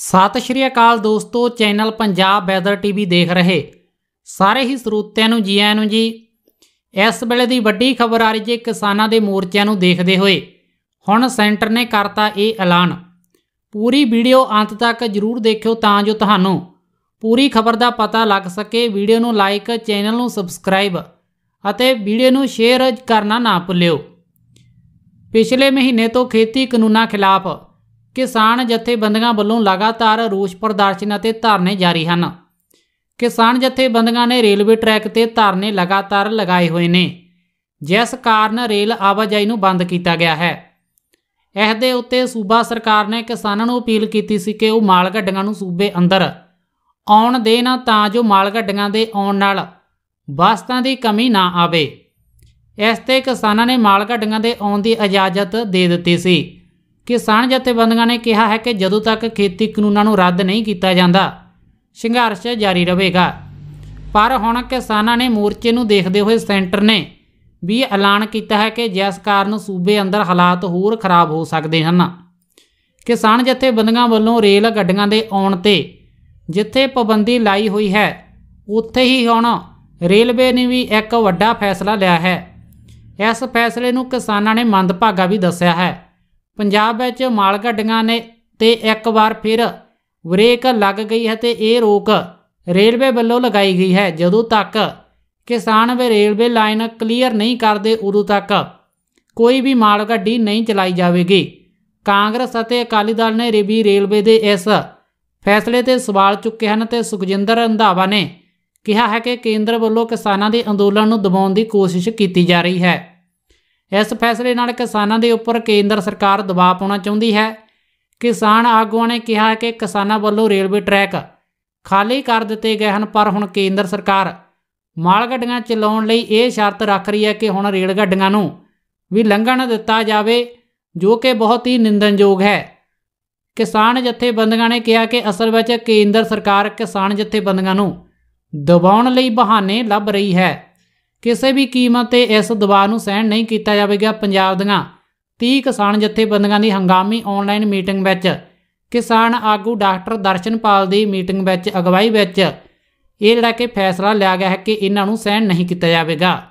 ਸਤਿ ਸ਼੍ਰੀ ਅਕਾਲ ਦੋਸਤੋ channel Punjab weather TV ਦੇਖ ਰਹੇ ਸਾਰੇ ਹੀ ਸਰੋਤਿਆਂ ਨੂੰ ਜੀ ਆਇਆਂ ਨੂੰ ਜੀ ਇਸ ਵੇਲੇ ਦੀ ਵੱਡੀ ਖਬਰ ਆ ਰਹੀ ਜੇ ਕਿਸਾਨਾਂ ਦੇ ਮੋਰਚਿਆਂ ਨੂੰ ਦੇਖਦੇ ਹੋਏ ਹੁਣ ਸੈਂਟਰ ਨੇ ਕਰਤਾ ਇਹ ਐਲਾਨ ਪੂਰੀ ਵੀਡੀਓ ਅੰਤ ਤੱਕ ਜਰੂਰ ਦੇਖਿਓ ਤਾਂ ਜੋ ਤੁਹਾਨੂੰ ਪੂਰੀ ਖਬਰ ਦਾ ਪਤਾ ਲੱਗ ਸਕੇ ਵੀਡੀਓ ਨੂੰ ਲਾਈਕ ਚੈਨਲ ਨੂੰ ਸਬਸਕ੍ਰਾਈਬ ਅਤੇ ਵੀਡੀਓ ਨੂੰ ਸ਼ੇਅਰ ਕਰਨਾ ਨਾ ਭੁੱਲਿਓ ਪਿਛਲੇ ਮਹੀਨੇ ਤੋਂ ਖੇਤੀ ਕਾਨੂੰਨਾਂ ਖਿਲਾਫ ਕਿਸਾਨ ਜਥੇਬੰਦੀਆਂ ਵੱਲੋਂ ਲਗਾਤਾਰ ਰੋਸ ਪ੍ਰਦਰਸ਼ਨ ਅਤੇ ਧਰਨੇ ਜਾਰੀ ਹਨ ਕਿਸਾਨ ਜਥੇਬੰਦੀਆਂ ਨੇ ਰੇਲਵੇ ਟਰੈਕ ਤੇ ਧਰਨੇ ਲਗਾਤਾਰ ਲਗਾਏ ਹੋਏ ਨੇ ਜਿਸ ਕਾਰਨ ਰੇਲ ਆਵਾਜਾਈ ਨੂੰ ਬੰਦ ਕੀਤਾ ਗਿਆ ਹੈ ਇਸ ਦੇ ਉੱਤੇ ਸੂਬਾ ਸਰਕਾਰ ਨੇ ਕਿਸਾਨਾਂ ਨੂੰ ਅਪੀਲ ਕੀਤੀ ਸੀ ਕਿ ਉਹ ਮਾਲ ਗੱਡੀਆਂ ਨੂੰ ਸੂਬੇ ਅੰਦਰ ਆਉਣ ਦੇਣ ਤਾਂ ਜੋ ਮਾਲ ਗੱਡੀਆਂ ਦੇ ਆਉਣ ਨਾਲ ਵਸਤਾਂ ਦੀ ਕਮੀ ਨਾ ਆਵੇ ਇਸ ਤੇ ਕਿਸਾਨਾਂ ਨੇ ਮਾਲ ਗੱਡੀਆਂ ਦੇ ਆਉਣ ਦੀ ਇਜਾਜ਼ਤ ਦੇ ਦਿੱਤੀ ਸੀ ਕਿਸਾਨ ਜਥੇਬੰਦੀਆਂ ਨੇ ਕਿਹਾ ਹੈ ਕਿ ਜਦੋਂ ਤੱਕ ਖੇਤੀ ਕਾਨੂੰਨਾਂ ਨੂੰ ਰੱਦ ਨਹੀਂ ਕੀਤਾ ਜਾਂਦਾ ਸੰਘਰਸ਼ ਜਾਰੀ ਰਹੇਗਾ ਪਰ ਹੁਣ ਕਿਸਾਨਾਂ ਨੇ ਮੋਰਚੇ ਨੂੰ ਦੇਖਦੇ ਹੋਏ ਸੈਂਟਰ ਨੇ ਵੀ ਐਲਾਨ ਕੀਤਾ ਹੈ ਕਿ ਜਿਸ ਕਾਰਨ ਸੂਬੇ ਅੰਦਰ ਹਾਲਾਤ ਹੋਰ ਖਰਾਬ ਹੋ ਸਕਦੇ ਹਨ ਕਿਸਾਨ ਜਥੇਬੰਦੀਆਂ ਵੱਲੋਂ ਰੇਲ ਗੱਡੀਆਂ ਦੇ ਆਉਣ ਤੇ ਜਿੱਥੇ ਪਾਬੰਦੀ ਲਾਈ ਹੋਈ ਹੈ ਉੱਥੇ ਹੀ ਹੁਣ ਰੇਲਵੇ ਨੇ ਵੀ ਇੱਕ ਵੱਡਾ ਫੈਸਲਾ ਲਿਆ ਹੈ ਇਸ ਫੈਸਲੇ ਨੂੰ ਕਿਸਾਨਾਂ ਨੇ ਮੰਦਭਾਗਾ ਵੀ ਦੱਸਿਆ ਹੈ ਪੰਜਾਬ ਵਿੱਚ ਮਾਲ ਗੱਡੀਆਂ ਨੇ ਤੇ ਇੱਕ ਵਾਰ ਫਿਰ ਬ੍ਰੇਕ ਲੱਗ ਗਈ ਹੈ ਤੇ ਇਹ ਰੋਕ ਰੇਲਵੇ ਵੱਲੋਂ ਲਗਾਈ ਗਈ ਹੈ ਜਦੋਂ ਤੱਕ ਕਿਸਾਨ ਵੀ ਰੇਲਵੇ ਲਾਈਨ ਕਲੀਅਰ ਨਹੀਂ ਕਰਦੇ ਉਦੋਂ ਤੱਕ ਕੋਈ ਵੀ ਮਾਲ ਗੱਡੀ ਨਹੀਂ ਚਲਾਈ ਜਾਵੇਗੀ ਕਾਂਗਰਸ ਅਤੇ ਅਕਾਲੀ ਦਲ ਨੇ ਰੇਵੀ ਰੇਲਵੇ ਦੇ ਇਸ ਫੈਸਲੇ ਤੇ ਸਵਾਲ ਚੁੱਕੇ ਹਨ ਤੇ ਸੁਖਜਿੰਦਰ ਰੰਧਾਵਾ ਨੇ ਕਿਹਾ ਹੈ ਕਿ ਕੇਂਦਰ ਵੱਲੋਂ ਕਿਸਾਨਾਂ ਦੇ ਅੰਦੋਲਨ ਨੂੰ ਦਬਾਉਣ ਦੀ ਕੋਸ਼ਿਸ਼ ਕੀਤੀ ਜਾ ਰਹੀ ਹੈ ਇਸ ਫੈਸਲੇ ਨਾਲ ਕਿਸਾਨਾਂ ਦੇ ਉੱਪਰ ਕੇਂਦਰ ਸਰਕਾਰ ਦਬਾਅ ਪਾਉਣਾ ਚਾਹੁੰਦੀ ਹੈ ਕਿਸਾਨ ਆਗੂਆਂ ਨੇ ਕਿਹਾ ਕਿ ਕਿਸਾਨਾਂ ਵੱਲੋਂ ਰੇਲਵੇ ਟਰੈਕ ਖਾਲੀ ਕਰ ਦਿੱਤੇ ਗਏ ਹਨ ਪਰ ਹੁਣ ਕੇਂਦਰ ਸਰਕਾਰ ਮਾਲ ਗੱਡੀਆਂ ਚਲਾਉਣ ਲਈ ਇਹ ਸ਼ਰਤ ਰੱਖ ਰਹੀ ਹੈ ਕਿ ਹੁਣ ਰੇਲ ਗੱਡੀਆਂ ਨੂੰ ਵੀ ਲੰਘਣ ਦਿੱਤਾ ਜਾਵੇ ਜੋ ਕਿ ਬਹੁਤ ਹੀ ਨਿੰਦਨਯੋਗ ਹੈ ਕਿਸਾਨ ਜਥੇਬੰਦੀਆਂ ਨੇ ਕਿਹਾ ਕਿ ਅਸਲ ਵਿੱਚ ਕੇਂਦਰ ਸਰਕਾਰ ਕਿਸਾਨ ਜਥੇਬੰਦੀਆਂ ਨੂੰ ਦਬਾਉਣ ਲਈ ਬਹਾਨੇ ਲੱਭ ਰਹੀ ਹੈ ਕਿਸੇ ਵੀ ਕੀਮਤ ਤੇ ਇਸ ਦਬਾਅ ਨੂੰ ਸਹਿਣ ਨਹੀਂ ਕੀਤਾ ਜਾਵੇਗਾ ਪੰਜਾਬ ਦੀਆਂ 30 ਕਿਸਾਨ ਜਥੇਬੰਦੀਆਂ ਦੀ ਹੰਗਾਮੀ ਆਨਲਾਈਨ ਮੀਟਿੰਗ ਵਿੱਚ ਕਿਸਾਨ ਆਗੂ ਡਾਕਟਰ ਦਰਸ਼ਨਪਾਲ ਦੀ ਮੀਟਿੰਗ ਵਿੱਚ ਅਗਵਾਈ ਵਿੱਚ ਇਹ ਜਿਹੜਾ ਕਿ ਫੈਸਲਾ ਲਿਆ ਗਿਆ ਹੈ ਕਿ ਇਹਨਾਂ ਨੂੰ ਸਹਿਣ ਨਹੀਂ ਕੀਤਾ ਜਾਵੇਗਾ